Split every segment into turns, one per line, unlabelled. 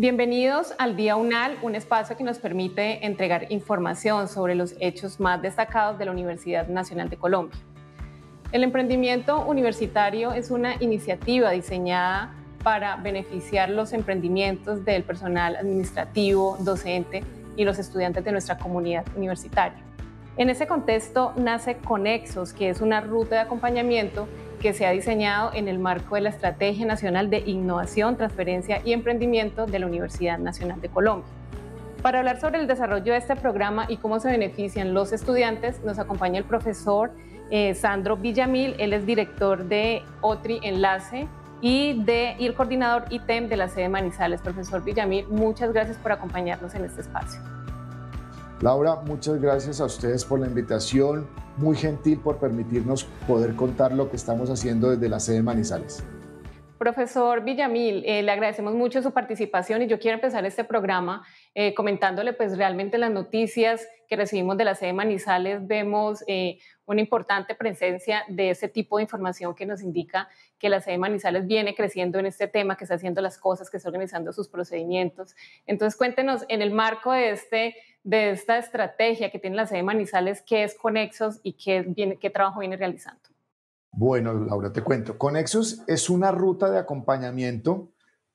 Bienvenidos al Día UNAL, un espacio que nos permite entregar información sobre los hechos más destacados de la Universidad Nacional de Colombia. El emprendimiento universitario es una iniciativa diseñada para beneficiar los emprendimientos del personal administrativo, docente y los estudiantes de nuestra comunidad universitaria. En ese contexto nace Conexos, que es una ruta de acompañamiento que se ha diseñado en el marco de la Estrategia Nacional de Innovación, Transferencia y Emprendimiento de la Universidad Nacional de Colombia. Para hablar sobre el desarrollo de este programa y cómo se benefician los estudiantes, nos acompaña el profesor eh, Sandro Villamil, él es director de OTRI Enlace y, de, y el coordinador ITEM de la sede Manizales. Profesor Villamil, muchas gracias por acompañarnos en este espacio.
Laura, muchas gracias a ustedes por la invitación, muy gentil por permitirnos poder contar lo que estamos haciendo desde la sede de Manizales.
Profesor Villamil, eh, le agradecemos mucho su participación y yo quiero empezar este programa eh, comentándole pues realmente las noticias que recibimos de la sede de Manizales, vemos eh, una importante presencia de ese tipo de información que nos indica que la sede de Manizales viene creciendo en este tema, que está haciendo las cosas, que está organizando sus procedimientos. Entonces cuéntenos en el marco de, este, de esta estrategia que tiene la sede de Manizales, qué es Conexos y qué, viene, qué trabajo viene realizando.
Bueno, Laura, te cuento. Conexos es una ruta de acompañamiento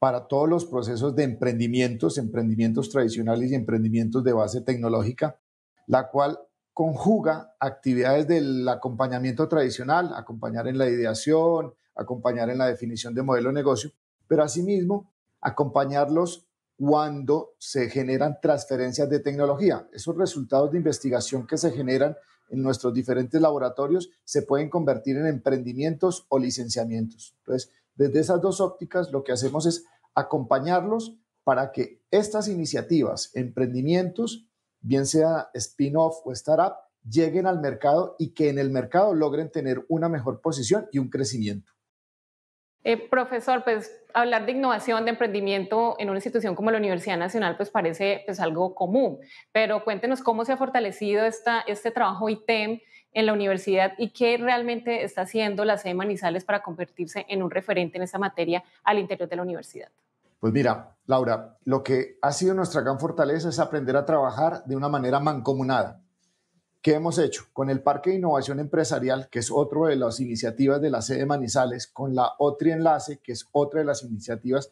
para todos los procesos de emprendimientos, emprendimientos tradicionales y emprendimientos de base tecnológica, la cual conjuga actividades del acompañamiento tradicional, acompañar en la ideación, acompañar en la definición de modelo de negocio, pero asimismo acompañarlos cuando se generan transferencias de tecnología. Esos resultados de investigación que se generan en nuestros diferentes laboratorios se pueden convertir en emprendimientos o licenciamientos. Entonces, desde esas dos ópticas, lo que hacemos es acompañarlos para que estas iniciativas, emprendimientos, bien sea spin-off o startup, lleguen al mercado y que en el mercado logren tener una mejor posición y un crecimiento.
Eh, profesor, pues hablar de innovación, de emprendimiento en una institución como la Universidad Nacional, pues parece pues, algo común, pero cuéntenos cómo se ha fortalecido esta, este trabajo ITEM en la universidad y qué realmente está haciendo la sede Manizales para convertirse en un referente en esa materia al interior de la universidad.
Pues mira, Laura, lo que ha sido nuestra gran fortaleza es aprender a trabajar de una manera mancomunada. ¿Qué hemos hecho? Con el Parque de Innovación Empresarial, que es otra de las iniciativas de la sede de Manizales, con la OTRI Enlace, que es otra de las iniciativas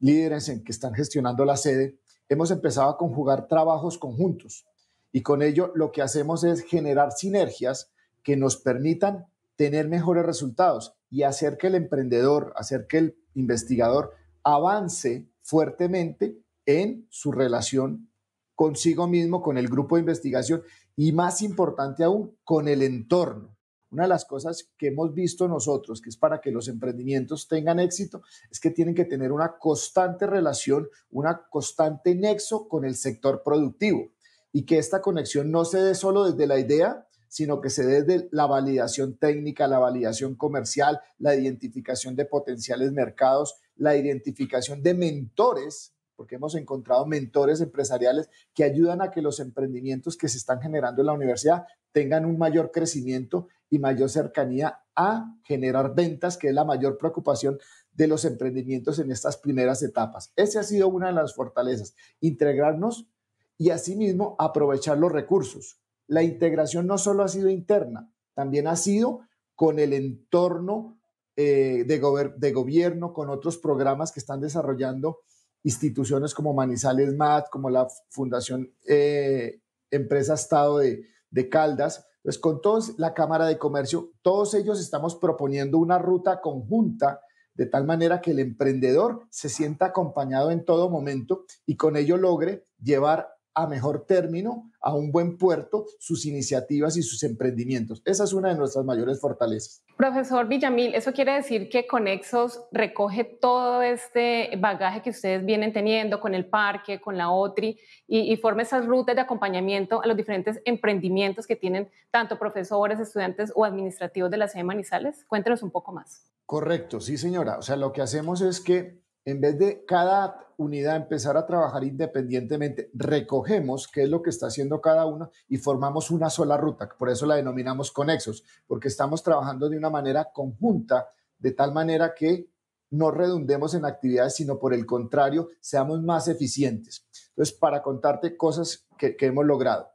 líderes en que están gestionando la sede, hemos empezado a conjugar trabajos conjuntos y con ello lo que hacemos es generar sinergias que nos permitan tener mejores resultados y hacer que el emprendedor, hacer que el investigador avance fuertemente en su relación consigo mismo, con el grupo de investigación y más importante aún, con el entorno. Una de las cosas que hemos visto nosotros, que es para que los emprendimientos tengan éxito, es que tienen que tener una constante relación, una constante nexo con el sector productivo y que esta conexión no se dé solo desde la idea, sino que se dé desde la validación técnica, la validación comercial, la identificación de potenciales mercados, la identificación de mentores, porque hemos encontrado mentores empresariales que ayudan a que los emprendimientos que se están generando en la universidad tengan un mayor crecimiento y mayor cercanía a generar ventas, que es la mayor preocupación de los emprendimientos en estas primeras etapas. Esa ha sido una de las fortalezas, integrarnos y asimismo aprovechar los recursos la integración no solo ha sido interna, también ha sido con el entorno eh, de, gobierno, con otros programas que están desarrollando instituciones como Manizales MAT, como la Fundación eh, Empresa Estado de, Caldas, pues con todos, la Cámara de Comercio, todos ellos estamos proponiendo una ruta conjunta de tal manera que el emprendedor se sienta acompañado en todo momento y con ello logre llevar a mejor término, a un buen puerto, sus iniciativas y sus emprendimientos. Esa es una de nuestras mayores fortalezas.
Profesor Villamil, ¿eso quiere decir que Conexos recoge todo este bagaje que ustedes vienen teniendo con el parque, con la OTRI, y, y forma esas rutas de acompañamiento a los diferentes emprendimientos que tienen tanto profesores, estudiantes o administrativos de la sede Manizales? Cuéntenos un poco más.
Correcto, sí señora. O sea, lo que hacemos es que en vez de cada unidad empezar a trabajar independientemente, recogemos qué es lo que está haciendo cada uno y formamos una sola ruta. Por eso la denominamos conexos, porque estamos trabajando de una manera conjunta, de tal manera que no redundemos en actividades, sino por el contrario, seamos más eficientes. Entonces, para contarte cosas que, que hemos logrado,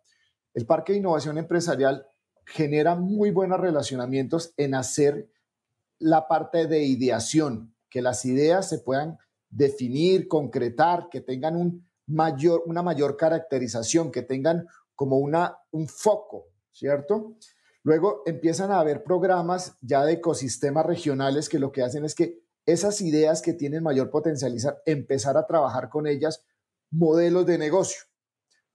el Parque de Innovación Empresarial genera muy buenos relacionamientos en hacer la parte de ideación, que las ideas se puedan definir, concretar, que tengan un mayor, una mayor caracterización, que tengan como una, un foco, ¿cierto? Luego empiezan a haber programas ya de ecosistemas regionales que lo que hacen es que esas ideas que tienen mayor potencializar, empezar a trabajar con ellas modelos de negocio.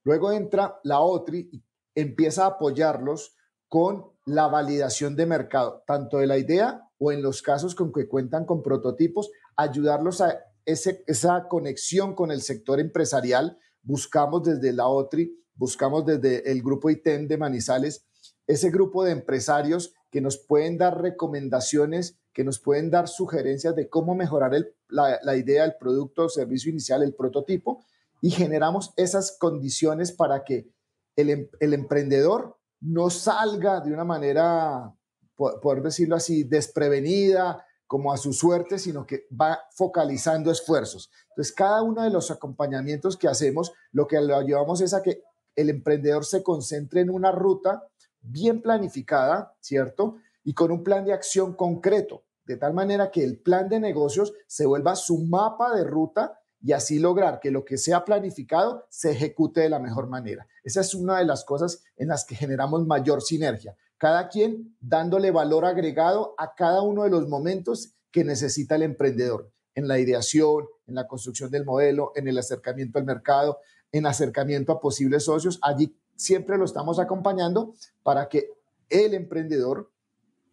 Luego entra la OTRI y empieza a apoyarlos con la validación de mercado, tanto de la idea o en los casos con que cuentan con prototipos, ayudarlos a esa conexión con el sector empresarial. Buscamos desde la OTRI, buscamos desde el grupo ITEM de Manizales, ese grupo de empresarios que nos pueden dar recomendaciones, que nos pueden dar sugerencias de cómo mejorar la, idea, el producto, servicio inicial, el prototipo, y generamos esas condiciones para que el, em, el, emprendedor no salga de una manera por, decirlo así, desprevenida, como a su suerte, sino que va focalizando esfuerzos. Entonces, cada uno de los acompañamientos que hacemos, lo que lo llevamos es a que el emprendedor se concentre en una ruta bien planificada, ¿cierto? Y con un plan de acción concreto, de tal manera que el plan de negocios se vuelva su mapa de ruta y así lograr que lo que sea planificado se ejecute de la mejor manera. Esa es una de las cosas en las que generamos mayor sinergia cada quien dándole valor agregado a cada uno de los momentos que necesita el emprendedor, en la ideación, en la construcción del modelo, en el acercamiento al mercado, en acercamiento a posibles socios. Allí siempre lo estamos acompañando para que el emprendedor,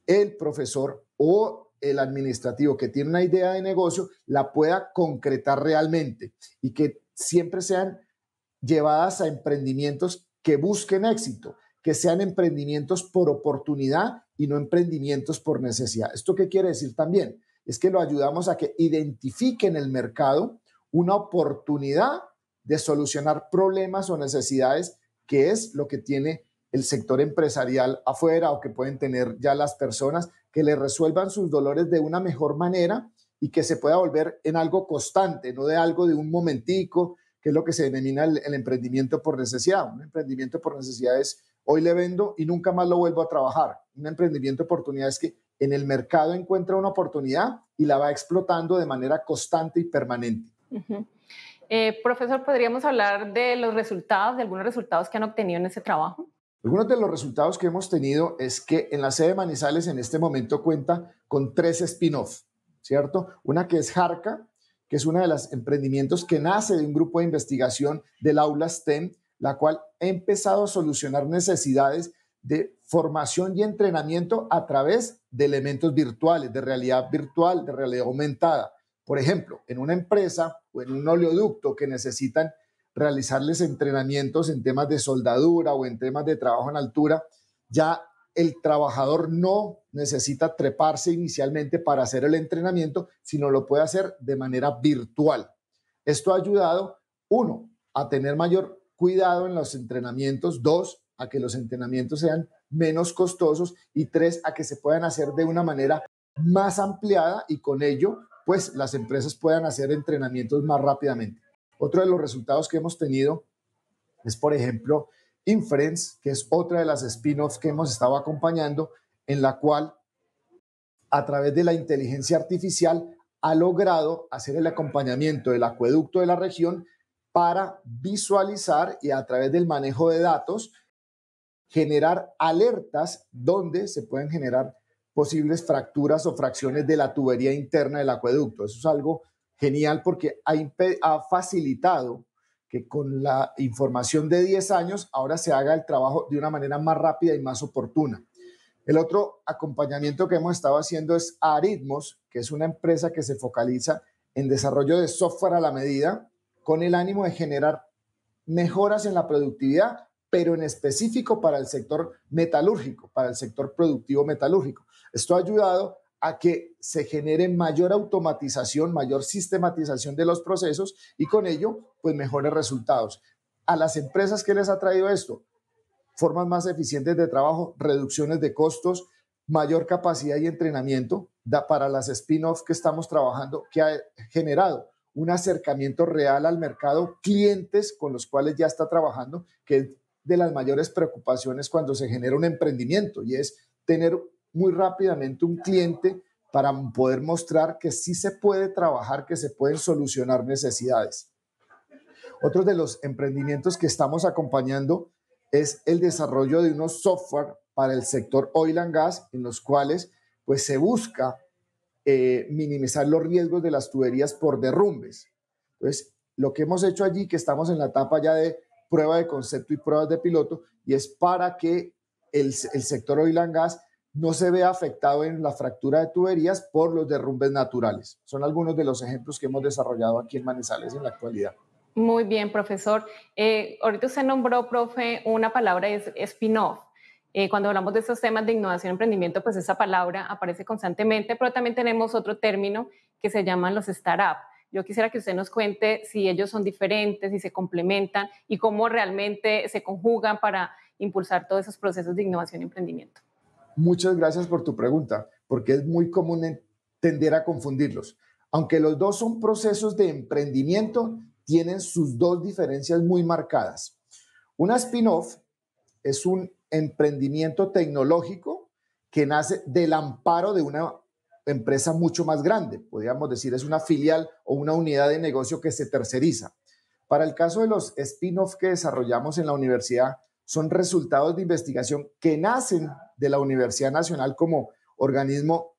el profesor o el administrativo que tiene una idea de negocio la pueda concretar realmente y que siempre sean llevadas a emprendimientos que busquen éxito, que sean emprendimientos por oportunidad y no emprendimientos por necesidad. ¿Esto qué quiere decir también? Es que lo ayudamos a que identifique en el mercado una oportunidad de solucionar problemas o necesidades, que es lo que tiene el sector empresarial afuera o que pueden tener ya las personas, que le resuelvan sus dolores de una mejor manera y que se pueda volver en algo constante, no de algo de un momentico, que es lo que se denomina el, emprendimiento por necesidad. Un emprendimiento por necesidades hoy le vendo y nunca más lo vuelvo a trabajar. Un emprendimiento de oportunidad es que en el mercado encuentra una oportunidad y la va explotando de manera constante y permanente.
Eh, profesor, ¿podríamos hablar de los resultados, de algunos resultados que han obtenido en ese trabajo?
Algunos de los resultados que hemos tenido es que en la sede de Manizales en este momento cuenta con tres spin offs ¿cierto? Una que es Jarca, que es una de los emprendimientos que nace de un grupo de investigación del aula STEM la cual ha empezado a solucionar necesidades de formación y entrenamiento a través de elementos virtuales, de realidad virtual, de realidad aumentada. Por ejemplo, en una empresa o en un oleoducto que necesitan realizarles entrenamientos en temas de soldadura o en temas de trabajo en altura, ya el trabajador no necesita treparse inicialmente para hacer el entrenamiento, sino lo puede hacer de manera virtual. Esto ha ayudado, uno, a tener mayor cuidado en los entrenamientos, dos, a que los entrenamientos sean menos costosos y tres, a que se puedan hacer de una manera más ampliada y con ello, pues las empresas puedan hacer entrenamientos más rápidamente. Otro de los resultados que hemos tenido es, por ejemplo, Inference, que es otra de las spin-offs que hemos estado acompañando, en la cual a través de la inteligencia artificial ha logrado hacer el acompañamiento del acueducto de la región para visualizar y a través del manejo de datos generar alertas donde se pueden generar posibles fracturas o fracciones de la tubería interna del acueducto. Eso es algo genial porque ha, facilitado que con la información de 10 años ahora se haga el trabajo de una manera más rápida y más oportuna. El otro acompañamiento que hemos estado haciendo es Aritmos, que es una empresa que se focaliza en desarrollo de software a la medida con el ánimo de generar mejoras en la productividad, pero en específico para el sector metalúrgico, para el sector productivo metalúrgico. Esto ha ayudado a que se genere mayor automatización, mayor sistematización de los procesos y con ello, pues mejores resultados. A las empresas que les ha traído esto, formas más eficientes de trabajo, reducciones de costos, mayor capacidad y entrenamiento para las spin offs que estamos trabajando, que ha generado un acercamiento real al mercado, clientes con los cuales ya está trabajando, que es de las mayores preocupaciones cuando se genera un emprendimiento y es tener muy rápidamente un cliente para poder mostrar que sí se puede trabajar, que se pueden solucionar necesidades. Otro de los emprendimientos que estamos acompañando es el desarrollo de unos software para el sector oil and gas en los cuales pues se busca eh, minimizar los riesgos de las tuberías por derrumbes. Entonces, lo que hemos hecho allí, que estamos en la etapa ya de prueba de concepto y pruebas de piloto, y es para que el, sector oil and gas no se vea afectado en la fractura de tuberías por los derrumbes naturales. Son algunos de los ejemplos que hemos desarrollado aquí en Manizales en la actualidad.
Muy bien, profesor. Eh, ahorita usted nombró, profe, una palabra es spin-off. Eh, cuando hablamos de estos temas de innovación y emprendimiento, pues esa palabra aparece constantemente, pero también tenemos otro término que se llaman los startups. Yo quisiera que usted nos cuente si ellos son diferentes, si se complementan y cómo realmente se conjugan para impulsar todos esos procesos de innovación y emprendimiento.
Muchas gracias por tu pregunta, porque es muy común tender a confundirlos. Aunque los dos son procesos de emprendimiento, tienen sus dos diferencias muy marcadas. Una spin-off es un emprendimiento tecnológico que nace del amparo de una empresa mucho más grande. Podríamos decir, es una filial o una unidad de negocio que se terceriza. Para el caso de los spin-off que desarrollamos en la universidad, son resultados de investigación que nacen de la Universidad Nacional como organismo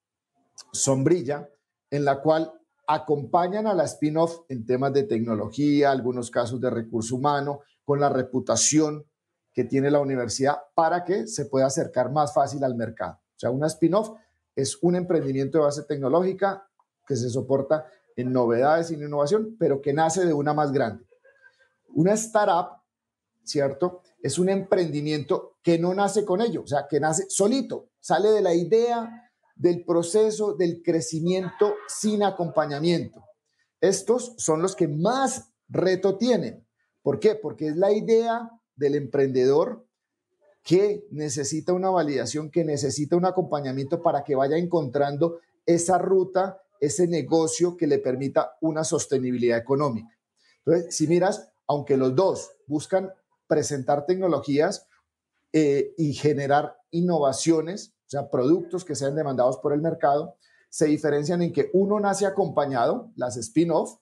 sombrilla, en la cual acompañan a la spin-off en temas de tecnología, algunos casos de recurso humano, con la reputación que tiene la universidad para que se pueda acercar más fácil al mercado. O sea, una spin-off es un emprendimiento de base tecnológica que se soporta en novedades y en innovación, pero que nace de una más grande. Una startup, ¿cierto? Es un emprendimiento que no nace con ello, o sea, que nace solito, sale de la idea, del proceso, del crecimiento sin acompañamiento. Estos son los que más reto tienen. ¿Por qué? Porque es la idea del emprendedor que necesita una validación, que necesita un acompañamiento para que vaya encontrando esa ruta, ese negocio que le permita una sostenibilidad económica. Entonces, si miras, aunque los dos buscan presentar tecnologías eh, y generar innovaciones, o sea, productos que sean demandados por el mercado, se diferencian en que uno nace acompañado, las spin-off,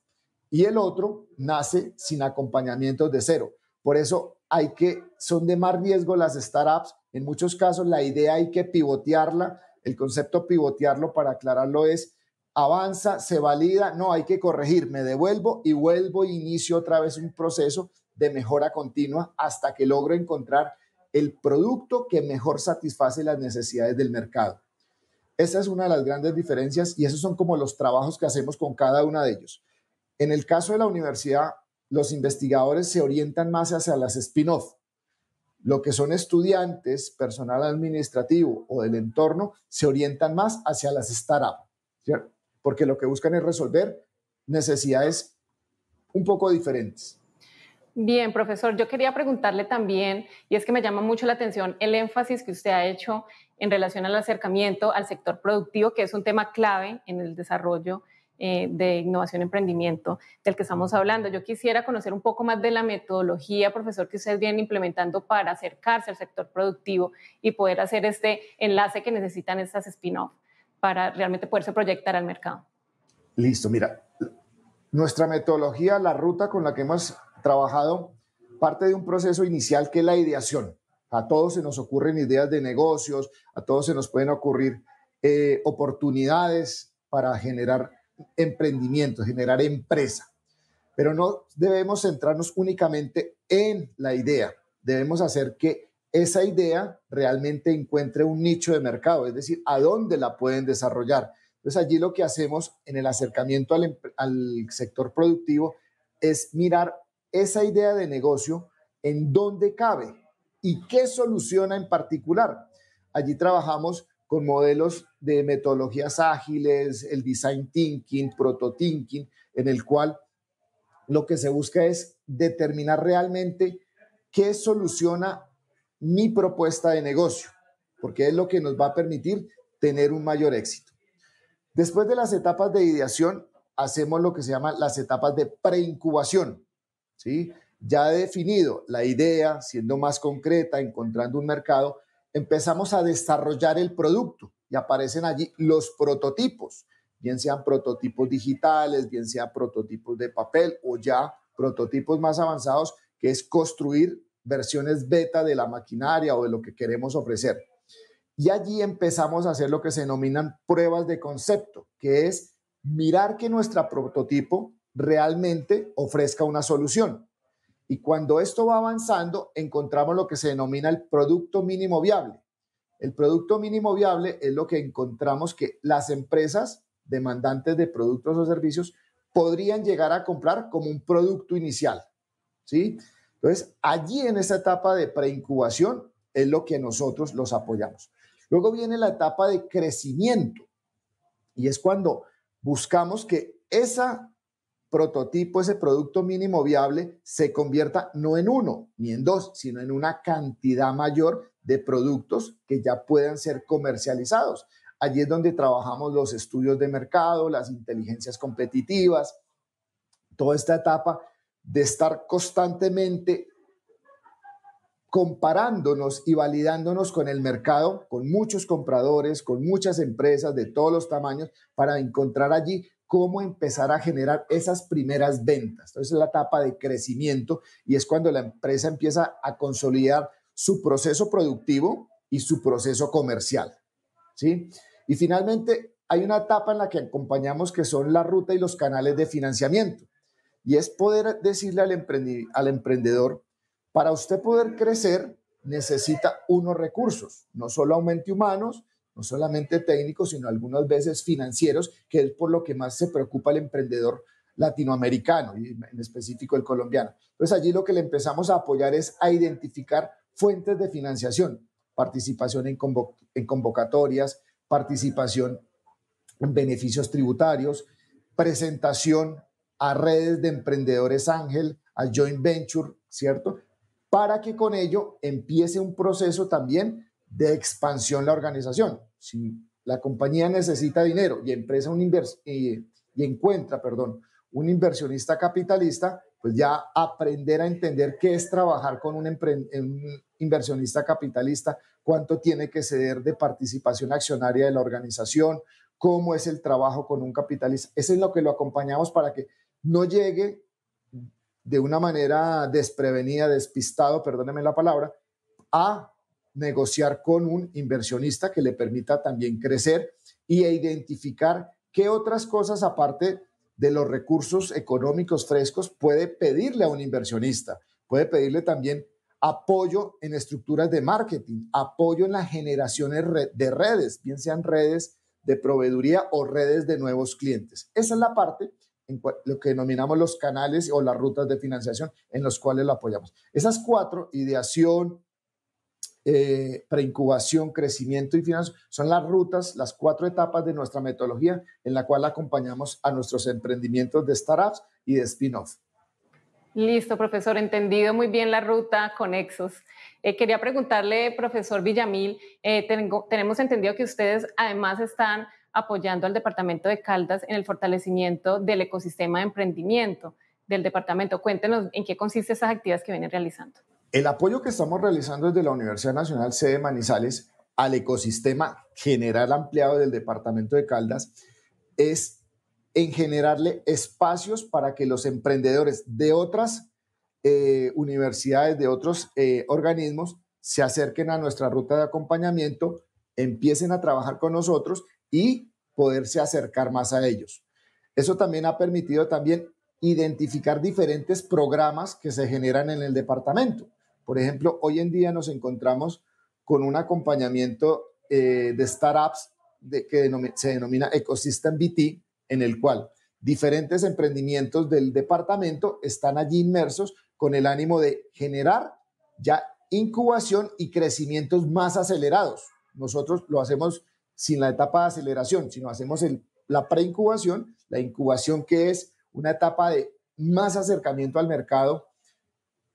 y el otro nace sin acompañamiento de cero. Por eso que, son de más riesgo las startups. En muchos casos la idea hay que pivotearla. El concepto pivotearlo, para aclararlo, es avanza, se valida, no, hay que corregir, me devuelvo y vuelvo e inicio otra vez un proceso de mejora continua hasta que logro encontrar el producto que mejor satisface las necesidades del mercado. Esa es una de las grandes diferencias y esos son como los trabajos que hacemos con cada uno de ellos. En el caso de la universidad, los investigadores se orientan más hacia las spin-off. Lo que son estudiantes, personal administrativo o del entorno, se orientan más hacia las startups, ¿cierto? Porque lo que buscan es resolver necesidades un poco diferentes.
Bien, profesor, yo quería preguntarle también, y es que me llama mucho la atención el énfasis que usted ha hecho en relación al acercamiento al sector productivo, que es un tema clave en el desarrollo eh, de innovación y emprendimiento del que estamos hablando. Yo quisiera conocer un poco más de la metodología, profesor, que ustedes vienen implementando para acercarse al sector productivo y poder hacer este enlace que necesitan estas spin-off para realmente poderse proyectar al mercado.
Listo, mira, nuestra metodología, la ruta con la que hemos trabajado, parte de un proceso inicial que es la ideación. A todos se nos ocurren ideas de negocios, a todos se nos pueden ocurrir eh, oportunidades para generar emprendimiento, generar empresa. Pero no debemos centrarnos únicamente en la idea, debemos hacer que esa idea realmente encuentre un nicho de mercado, es decir, a dónde la pueden desarrollar. Entonces allí lo que hacemos en el acercamiento al, sector productivo es mirar esa idea de negocio en dónde cabe y qué soluciona en particular. Allí trabajamos con modelos de metodologías ágiles, el design thinking, proto thinking, en el cual lo que se busca es determinar realmente qué soluciona mi propuesta de negocio, porque es lo que nos va a permitir tener un mayor éxito. Después de las etapas de ideación, hacemos lo que se llama las etapas de preincubación, ¿sí? Ya definido la idea, siendo más concreta, encontrando un mercado, empezamos a desarrollar el producto y aparecen allí los prototipos, bien sean prototipos digitales, bien sean prototipos de papel o ya prototipos más avanzados, que es construir versiones beta de la maquinaria o de lo que queremos ofrecer. Y allí empezamos a hacer lo que se denominan pruebas de concepto, que es mirar que nuestro prototipo realmente ofrezca una solución. Y cuando esto va avanzando, encontramos lo que se denomina el producto mínimo viable. El producto mínimo viable es lo que encontramos que las empresas demandantes de productos o servicios podrían llegar a comprar como un producto inicial. ¿sí? Entonces, allí en esa etapa de preincubación es lo que nosotros los apoyamos. Luego viene la etapa de crecimiento y es cuando buscamos que esa prototipo, ese producto mínimo viable, se convierta no en uno ni en dos, sino en una cantidad mayor de productos que ya puedan ser comercializados. Allí es donde trabajamos los estudios de mercado, las inteligencias competitivas, toda esta etapa de estar constantemente comparándonos y validándonos con el mercado, con muchos compradores, con muchas empresas de todos los tamaños, para encontrar allí cómo empezar a generar esas primeras ventas. Entonces es la etapa de crecimiento y es cuando la empresa empieza a consolidar su proceso productivo y su proceso comercial. ¿sí? Y finalmente hay una etapa en la que acompañamos que son la ruta y los canales de financiamiento. Y es poder decirle al, al emprendedor, para usted poder crecer necesita unos recursos, no solo Aumente humanos, no solamente técnicos, sino algunas veces financieros, que es por lo que más se preocupa el emprendedor latinoamericano y en específico el colombiano. Entonces allí lo que le empezamos a apoyar es a identificar fuentes de financiación, participación en, convocatorias, participación en beneficios tributarios, presentación a redes de emprendedores ángel, a joint venture, ¿cierto? Para que con ello empiece un proceso también de expansión la organización. Si la compañía necesita dinero y empresa un y, encuentra, perdón, un inversionista capitalista, pues ya aprender a entender qué es trabajar con un, inversionista capitalista, cuánto tiene que ceder de participación accionaria de la organización, cómo es el trabajo con un capitalista. Eso es lo que lo acompañamos para que no llegue de una manera desprevenida, despistado, perdóneme la palabra, a negociar con un inversionista que le permita también crecer y identificar qué otras cosas aparte de los recursos económicos frescos puede pedirle a un inversionista. Puede pedirle también apoyo en estructuras de marketing, apoyo en las generaciones de redes, bien sean redes de proveeduría o redes de nuevos clientes. Esa es la parte en lo que denominamos los canales o las rutas de financiación en los cuales lo apoyamos. Esas cuatro, ideación, eh, preincubación, crecimiento y finanzas, son las rutas, las cuatro etapas de nuestra metodología en la cual acompañamos a nuestros emprendimientos de startups y de spin-off.
Listo, profesor, entendido muy bien la ruta con Exos. Eh, quería preguntarle, profesor Villamil, eh, tenemos entendido que ustedes además están apoyando al Departamento de Caldas en el fortalecimiento del ecosistema de emprendimiento del departamento. Cuéntenos en qué consisten esas actividades que vienen realizando.
El apoyo que estamos realizando desde la Universidad Nacional Sede Manizales al ecosistema general ampliado del Departamento de Caldas es en generarle espacios para que los emprendedores de otras eh, universidades, de otros eh, organismos, se acerquen a nuestra ruta de acompañamiento, empiecen a trabajar con nosotros y poderse acercar más a ellos. Eso también ha permitido también identificar diferentes programas que se generan en el departamento. Por ejemplo, hoy en día nos encontramos con un acompañamiento eh, de startups de, que se denomina Ecosystem BT, en el cual diferentes emprendimientos del departamento están allí inmersos con el ánimo de generar ya incubación y crecimientos más acelerados. Nosotros lo hacemos sin la etapa de aceleración, sino hacemos el, la preincubación, la incubación que es una etapa de más acercamiento al mercado.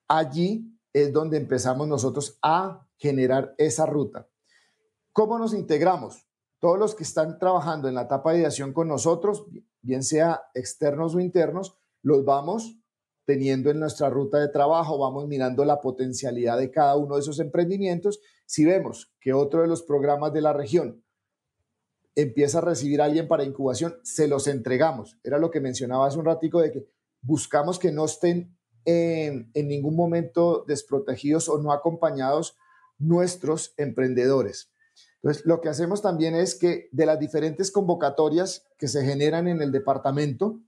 Allí es donde empezamos nosotros a generar esa ruta. ¿Cómo nos integramos? Todos los que están trabajando en la etapa de ideación con nosotros, bien sea externos o internos, los vamos teniendo en nuestra ruta de trabajo, vamos mirando la potencialidad de cada uno de esos emprendimientos. Si vemos que otro de los programas de la región empieza a recibir a alguien para incubación, se los entregamos. Era lo que mencionaba hace un ratico de que buscamos que no estén en, ningún momento desprotegidos o no acompañados nuestros emprendedores. Entonces, lo que hacemos también es que de las diferentes convocatorias que se generan en el departamento,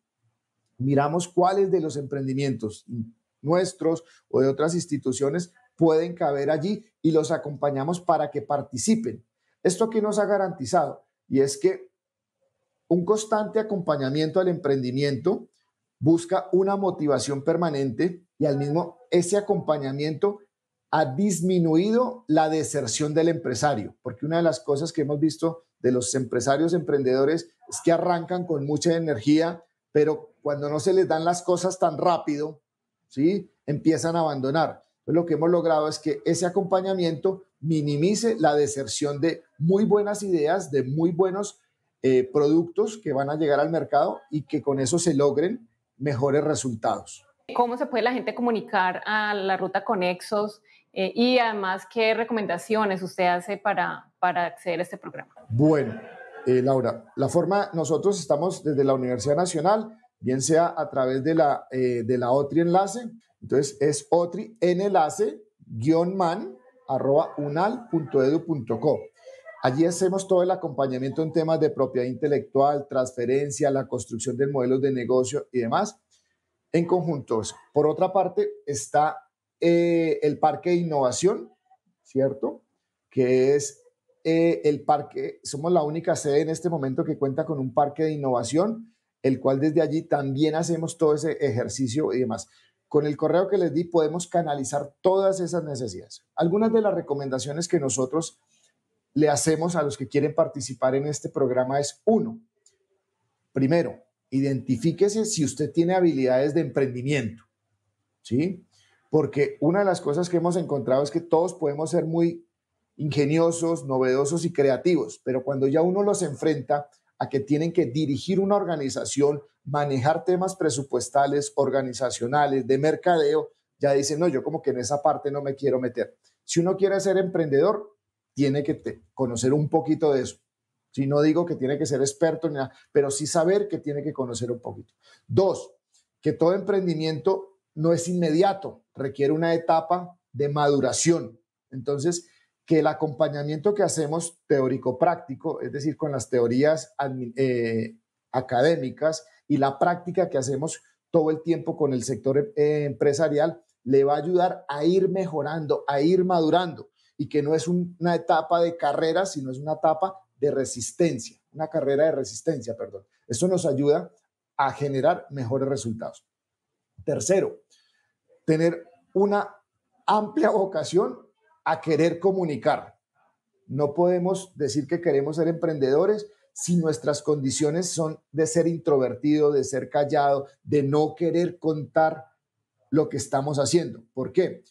miramos cuáles de los emprendimientos nuestros o de otras instituciones pueden caber allí y los acompañamos para que participen. Esto aquí nos ha garantizado y es que un constante acompañamiento al emprendimiento busca una motivación permanente y al mismo ese acompañamiento ha disminuido la deserción del empresario, porque una de las cosas que hemos visto de los empresarios emprendedores es que arrancan con mucha energía, pero cuando no se les dan las cosas tan rápido, ¿sí? empiezan a abandonar. Entonces, lo que hemos logrado es que ese acompañamiento minimice la deserción de muy buenas ideas, de muy buenos eh, productos que van a llegar al mercado y que con eso se logren mejores resultados.
¿Cómo se puede la gente comunicar a la ruta Conexos eh, y además qué recomendaciones usted hace para, para acceder a este programa?
Bueno, eh, Laura, la forma, nosotros estamos desde la Universidad Nacional, bien sea a través de la, eh, de la OTRI Enlace, entonces es OTRI Enlace man arroba unal.edu.co. Allí hacemos todo el acompañamiento en temas de propiedad intelectual, transferencia, la construcción de modelos de negocio y demás en conjuntos. Por otra parte, está eh, el parque de innovación, ¿cierto? Que es eh, el parque, somos la única sede en este momento que cuenta con un parque de innovación, el cual desde allí también hacemos todo ese ejercicio y demás. Con el correo que les di podemos canalizar todas esas necesidades. Algunas de las recomendaciones que nosotros le hacemos a los que quieren participar en este programa es uno. Primero, identifíquese si usted tiene habilidades de emprendimiento, ¿sí? Porque una de las cosas que hemos encontrado es que todos podemos ser muy ingeniosos, novedosos y creativos, pero cuando ya uno los enfrenta a que tienen que dirigir una organización, manejar temas presupuestales, organizacionales, de mercadeo, ya dicen, no, yo como que en esa parte no me quiero meter. Si uno quiere ser emprendedor, tiene que conocer un poquito de eso. Si no digo que tiene que ser experto nada, pero sí saber que tiene que conocer un poquito. Dos, que todo emprendimiento no es inmediato, requiere una etapa de maduración. Entonces, que el acompañamiento que hacemos teórico-práctico, es decir, con las teorías eh, académicas y la práctica que hacemos todo el tiempo con el sector eh, empresarial, le va a ayudar a ir mejorando, a ir madurando y que no es una etapa de carrera, sino es una etapa de resistencia, una carrera de resistencia, perdón. Esto nos ayuda a generar mejores resultados. Tercero, tener una amplia vocación a querer comunicar. No podemos decir que queremos ser emprendedores si nuestras condiciones son de ser introvertido, de ser callado, de no querer contar lo que estamos haciendo. ¿Por qué?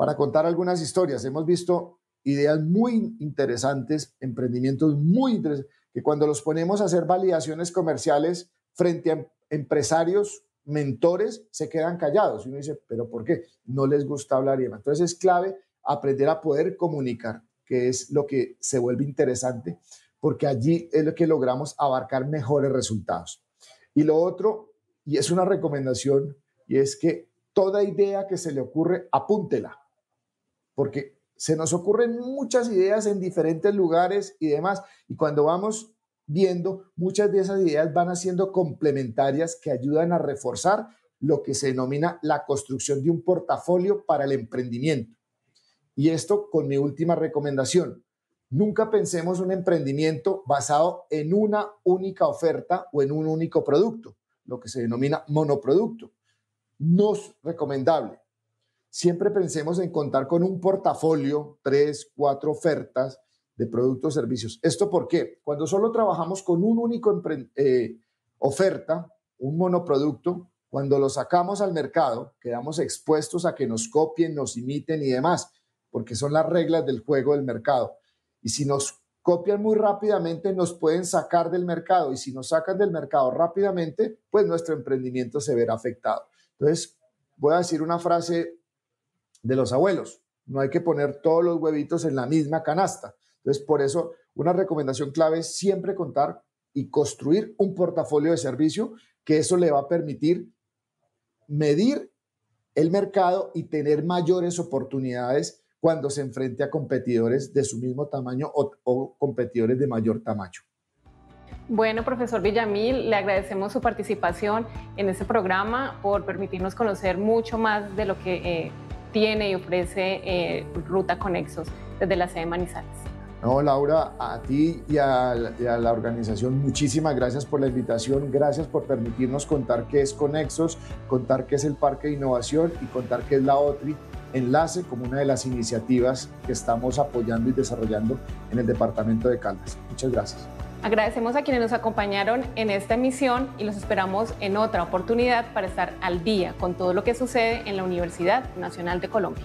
para contar algunas historias. Hemos visto ideas muy interesantes, emprendimientos muy interesantes, que cuando los ponemos a hacer validaciones comerciales frente a em-, empresarios, mentores, se quedan callados. Y uno dice, pero ¿por qué? No les gusta hablar y demás. Entonces es clave aprender a poder comunicar, que es lo que se vuelve interesante, porque allí es lo que logramos abarcar mejores resultados. Y lo otro, y es una recomendación, y es que toda idea que se le ocurre, apúntela porque se nos ocurren muchas ideas en diferentes lugares y demás, y cuando vamos viendo, muchas de esas ideas van haciendo complementarias que ayudan a reforzar lo que se denomina la construcción de un portafolio para el emprendimiento. Y esto con mi última recomendación. Nunca pensemos un emprendimiento basado en una única oferta o en un único producto, lo que se denomina monoproducto. No es recomendable siempre pensemos en contar con un portafolio, tres, cuatro ofertas de productos, servicios. ¿Esto por qué? Cuando solo trabajamos con un único eh, oferta, un monoproducto, cuando lo sacamos al mercado, quedamos expuestos a que nos copien, nos imiten y demás, porque son las reglas del juego del mercado. Y si nos copian muy rápidamente, nos pueden sacar del mercado. Y si nos sacan del mercado rápidamente, pues nuestro emprendimiento se verá afectado. Entonces, voy a decir una frase de los abuelos. No hay que poner todos los huevitos en la misma canasta. Entonces, por eso, una recomendación clave es siempre contar y construir un portafolio de servicio que eso le va a permitir medir el mercado y tener mayores oportunidades cuando se enfrente a competidores de su mismo tamaño o, competidores de mayor tamaño.
Bueno, profesor Villamil, le agradecemos su participación en este programa por permitirnos conocer mucho más de lo que eh, tiene y ofrece eh, Ruta Conexos desde la sede de Manizales.
No, Laura, a ti y a, y a, la organización, muchísimas gracias por la invitación, gracias por permitirnos contar qué es Conexos, contar qué es el Parque de Innovación y contar qué es la OTRI Enlace como una de las iniciativas que estamos apoyando y desarrollando en el Departamento de Caldas. Muchas gracias.
Agradecemos a quienes nos acompañaron en esta emisión y los esperamos en otra oportunidad para estar al día con todo lo que sucede en la Universidad Nacional de Colombia.